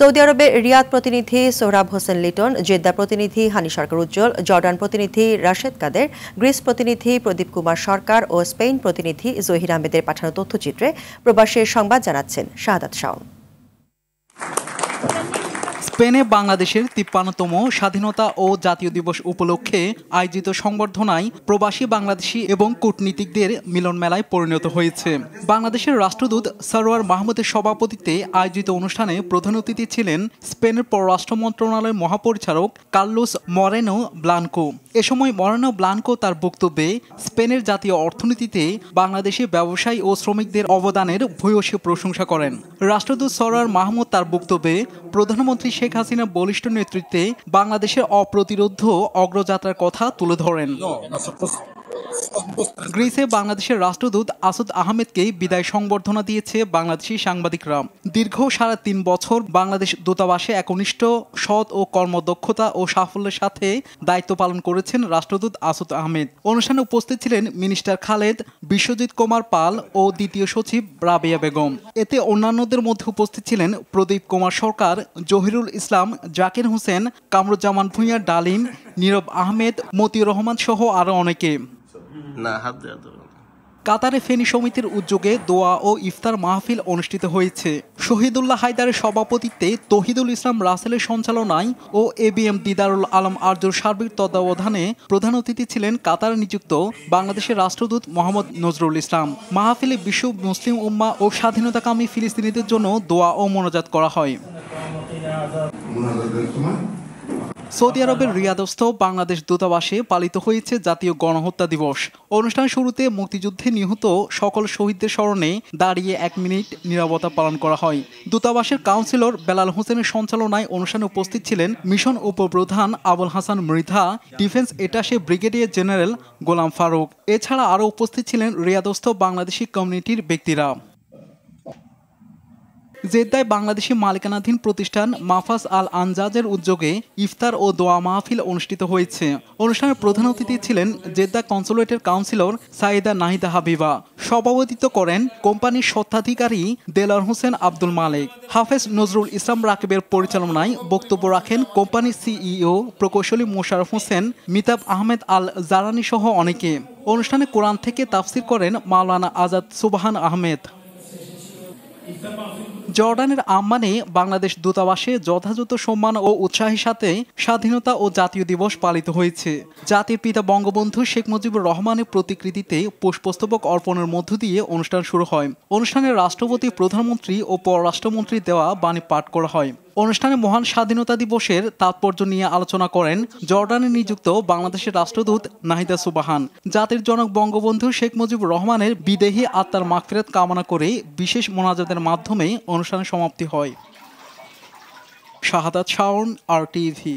Saudi আরবে রিয়াদ প্রতিনিধি Sohrab Hossain Liton Jeddah প্রতিনিধি হানি সরকার উজ্জ্বল জর্ডান প্রতিনিধি রাশেদ কাদের গ্রিস প্রতিনিধি প্রদীপ কুমার সরকার ও স্পেন প্রতিনিধি জহির আহমেদের পাঠানো তথ্যচিত্রে প্রবাসের সংবাদ জানাচ্ছেন শাহাদাত শাহ স্পেনে বাংলাদেশের তিপ্পান্নতম স্বাধীনতা ও জাতীয় দিবস উপলক্ষে আয়োজিত সংবর্ধনায় প্রবাসী বাংলাদেশি এবং কূটনীতিকদের মিলন মেলায় পরিণত হয়েছে বাংলাদেশের রাষ্ট্রদূত সরোয়ার মাহমুদের সভাপতিত্বে আয়োজিত অনুষ্ঠানে প্রধান অতিথি ছিলেন স্পেনের পররাষ্ট্র মন্ত্রণালয়ের মহাপরিচারক কার্লোস মরেনো ব্লানকো এ সময় মরানো ব্লানকো তার বক্তব্যে স্পেনের জাতীয় অর্থনীতিতে বাংলাদেশে ব্যবসায়ী ও শ্রমিকদের অবদানের ভূয়সী প্রশংসা করেন রাষ্ট্রদূত সরার মাহমুদ তার বক্তব্যে প্রধানমন্ত্রী শেখ হাসিনা বলিষ্ঠ নেতৃত্বে বাংলাদেশের অপ্রতিরোধ অগ্রযাত্রার কথা তুলে ধরেন গ্রিসে বাংলাদেশের রাষ্ট্রদূত আসদ আহমেদকেই বিদায় সংবর্ধনা দিয়েছে বাংলাদেশি সাংবাদিকরা দীর্ঘ সাড়ে তিন বছর বাংলাদেশ দূতাবাসে একনিষ্ঠ সৎ ও কর্মদক্ষতা ও সাফল্যের সাথে দায়িত্ব পালন করেছেন রাষ্ট্রদূত আসদ আহমেদ অনুষ্ঠানে উপস্থিত ছিলেন মিনিস্টার খালেদ বিশ্বজিৎ কুমার পাল ও দ্বিতীয় সচিব রাবিয়া বেগম এতে অন্যান্যদের মধ্যে উপস্থিত ছিলেন প্রদীপ কুমার সরকার জহিরুল ইসলাম জাকির হোসেন কামরুজ্জামান ভূঁইয়া ডালিম নীরব আহমেদ মতিউর রহমান সহ আরও অনেকে না হাত দেওয়া যাবে না কাতারে ফেনী সমিতির উদ্যোগে দোয়া ও ইফতার মাহফিল অনুষ্ঠিত হয়েছে শহীদুল্লাহ হায়দারের সভাপতিত্বে তহিদুল ইসলাম রাসেলের সঞ্চালনায় ও A B M Didarul Alam আর্যর সার্বিক তত্ত্বাবধানে প্রধান অতিথি ছিলেন কাতারে নিযুক্ত বাংলাদেশের রাষ্ট্রদূত মোহাম্মদ নজরুল ইসলাম মাহফিলে বিশ্ব মুসলিম উম্মা ও স্বাধীনতাকামী ফিলিস্তিনিদের জন্য দোয়া ও মনোজাত করা হয় সৌদি আরবের রিয়াদস্থ বাংলাদেশ দূতাবাসে পালিত হয়েছে জাতীয় গণহত্যা দিবস অনুষ্ঠান শুরুতে মুক্তিযুদ্ধে নিহত সকল শহীদদের স্মরণে দাঁড়িয়ে এক মিনিট নিরাপত্তা পালন করা হয় দূতাবাসের কাউন্সিলর বেলাল হোসেনের সঞ্চালনায় অনুষ্ঠানে উপস্থিত ছিলেন মিশন উপপ্রধান Abul Hasan Mridha defence attache brigadier general Golam Faruk এছাড়া আরও উপস্থিত ছিলেন রিয়াদস্থ বাংলাদেশি কমিউনিটির ব্যক্তিরা জেদ্দায় বাংলাদেশি মালিকানাধীন প্রতিষ্ঠান মাফাস আল আনজাজের উদ্যোগে ইফতার ও দোয়া মাহফিল অনুষ্ঠিত হয়েছে অনুষ্ঠানে প্রধান অতিথি ছিলেন জেদ্দা কনসুলেটের কাউন্সিলর সাইদা নাহিদা হাবিবা সভাপতিত্ব করেন কোম্পানির স্বত্বাধিকারী দেলার হোসেন আব্দুল মালিক হাফেজ নজরুল ইসলাম রাকিবের পরিচালনায় বক্তব্য রাখেন কোম্পানির সিইও প্রকৌশলী মোশারফ হোসেন মিতাব আহমেদ আল জারানি সহ অনেকে অনুষ্ঠানে কোরআন থেকে তাফসির করেন মাওলানা আজাদ সুবাহান আহমেদ জর্ডানের আম্মানে বাংলাদেশ দূতাবাসে যথাযথ সম্মান ও উৎসাহের সাথে স্বাধীনতা ও জাতীয় দিবস পালিত হয়েছে জাতির পিতা বঙ্গবন্ধু শেখ মুজিবুর রহমানের প্রতিকৃতিতে পুষ্পস্তবক অর্পণের মধ্য দিয়ে অনুষ্ঠান শুরু হয় অনুষ্ঠানে রাষ্ট্রপতি প্রধানমন্ত্রী ও পররাষ্ট্রমন্ত্রী দেওয়া বাণী পাঠ করা হয় অনুষ্ঠানে মহান স্বাধীনতা দিবসের তাৎপর্য নিয়ে আলোচনা করেন জর্ডানে নিযুক্ত বাংলাদেশের রাষ্ট্রদূত নাহিদা সুবাহান জাতির জনক বঙ্গবন্ধু শেখ মুজিবুর রহমানের বিদেহী আত্মার মাগফেরত কামনা করে বিশেষ মোনাজাতের মাধ্যমে অনুষ্ঠানের সমাপ্তি হয় শাহাদাত শাওন আর টিভি